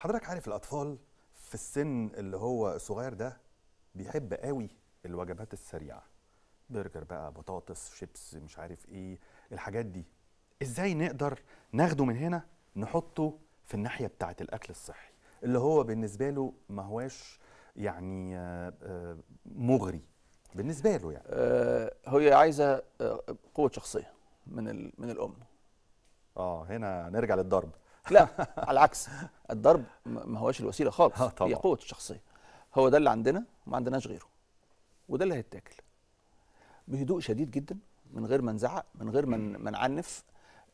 حضرتك عارف الاطفال في السن اللي هو الصغير ده بيحب قوي الوجبات السريعه برجر بقى بطاطس شيبس مش عارف ايه الحاجات دي ازاي نقدر ناخده من هنا نحطه في الناحيه بتاعه الاكل الصحي اللي هو بالنسبه له ما هواش يعني آه، آه، مغري بالنسبه له يعني آه، هي عايزه قوه شخصيه من من الام اه هنا نرجع للضرب لا على العكس الضرب ما هواش الوسيله خالص آه، هي قوه الشخصيه هو ده اللي عندنا وما عندناش غيره وده اللي هيتاكل بهدوء شديد جدا من غير ما نزعق من غير ما ما نعنف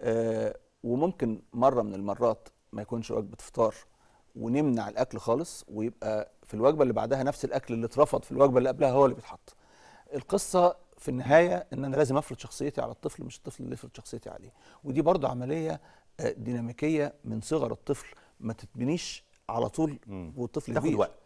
آه وممكن مره من المرات ما يكونش وجبه فطار ونمنع الاكل خالص ويبقى في الوجبه اللي بعدها نفس الاكل اللي اترفض في الوجبه اللي قبلها هو اللي بيتحط القصه في النهايه ان انا لازم افرض شخصيتي على الطفل مش الطفل اللي يفرض شخصيتي عليه ودي برضه عمليه آه، ديناميكيه من صغر الطفل ما تتبنيش على طول والطفل كبير تاخد وقت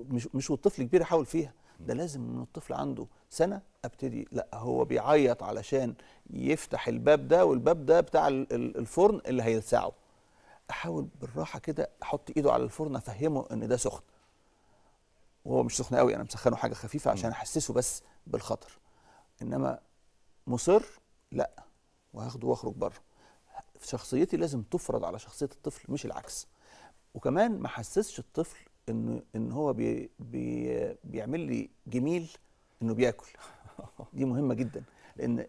مش مش والطفل كبير يحاول فيها ده لازم من الطفل عنده سنه ابتدي لا هو بيعيط علشان يفتح الباب ده والباب ده بتاع الفرن اللي هيلسعه احاول بالراحه كده احط ايده على الفرن افهمه ان ده سخن وهو مش سخن قوي انا مسخنه حاجه خفيفه عشان احسسه بس بالخطر انما مصر لا وهاخده واخرج بره شخصيتي لازم تفرض على شخصيه الطفل مش العكس وكمان ما حسسش الطفل ان ان هو بي بي بيعمل لي جميل انه بياكل دي مهمه جدا لان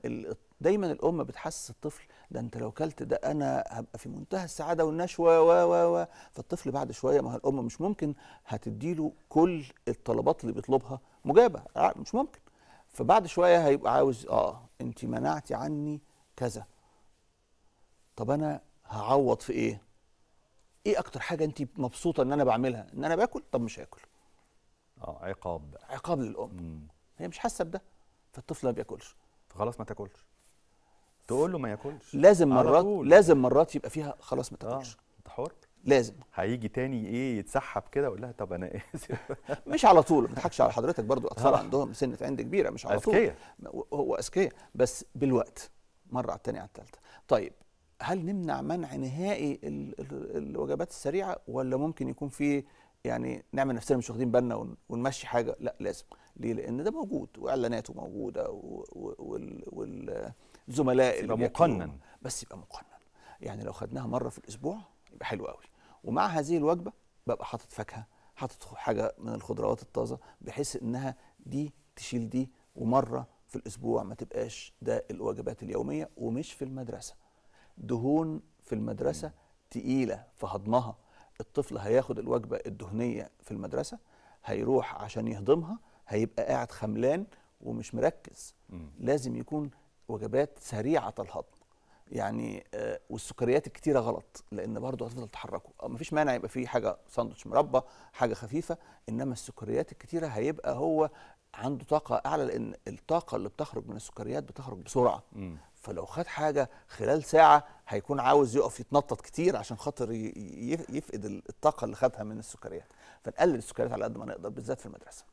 دايما الام بتحسس الطفل ده انت لو كلت ده انا هبقى في منتهى السعاده والنشوه و و و فالطفل بعد شويه ما الام مش ممكن هتديله كل الطلبات اللي بيطلبها مجابه مش ممكن فبعد شويه هيبقى عاوز اه انت منعتي عني كذا طب انا هعوض في ايه ايه اكتر حاجه انت مبسوطه ان انا بعملها ان انا باكل طب مش هاكل اه عقاب عقاب للام مم. هي مش حاسه بده فالطفل ما بياكلش فخلاص ما تاكلش تقول له ما ياكلش لازم مرات لازم مرات يبقى فيها خلاص ما آه، تاكلش انت آه. حر لازم هيجي تاني ايه يتسحب كده اقول لها طب انا اسف مش على طول ما تضحكش على حضرتك برضو اطفال آه. عندهم سنه عند كبيره مش على طول اذكياء هو اذكياء بس بالوقت مره على الثانيه على الثالثه طيب هل نمنع منع نهائي الوجبات السريعه ولا ممكن يكون في يعني نعمل نفسنا مش واخدين بالنا ونمشي حاجه لا لازم ليه لان ده موجود واعلاناته موجوده وال زملاء يبقى مقنن بس يبقى مقنن يعني لو خدناها مره في الاسبوع يبقى حلو قوي ومع هذه الوجبه ببقى حاطط فاكهه حاطط حاجه من الخضروات الطازه بحيث انها دي تشيل دي ومره في الاسبوع ما تبقاش ده الوجبات اليوميه ومش في المدرسه دهون في المدرسه تقيله في هضمها الطفل هياخد الوجبه الدهنيه في المدرسه هيروح عشان يهضمها هيبقى قاعد خملان ومش مركز لازم يكون وجبات سريعه الهضم يعني آه، والسكريات الكتيره غلط لان برضه هتفضل تحركه مفيش مانع يبقى فيه حاجه ساندوتش مربى حاجه خفيفه انما السكريات الكتيره هيبقى هو عنده طاقه اعلى لان الطاقه اللي بتخرج من السكريات بتخرج بسرعه م. فلو خد حاجه خلال ساعه هيكون عاوز يقف يتنطط كتير عشان خاطر يفقد الطاقه اللي خدها من السكريات فنقلل السكريات على قد ما نقدر بالذات في المدرسه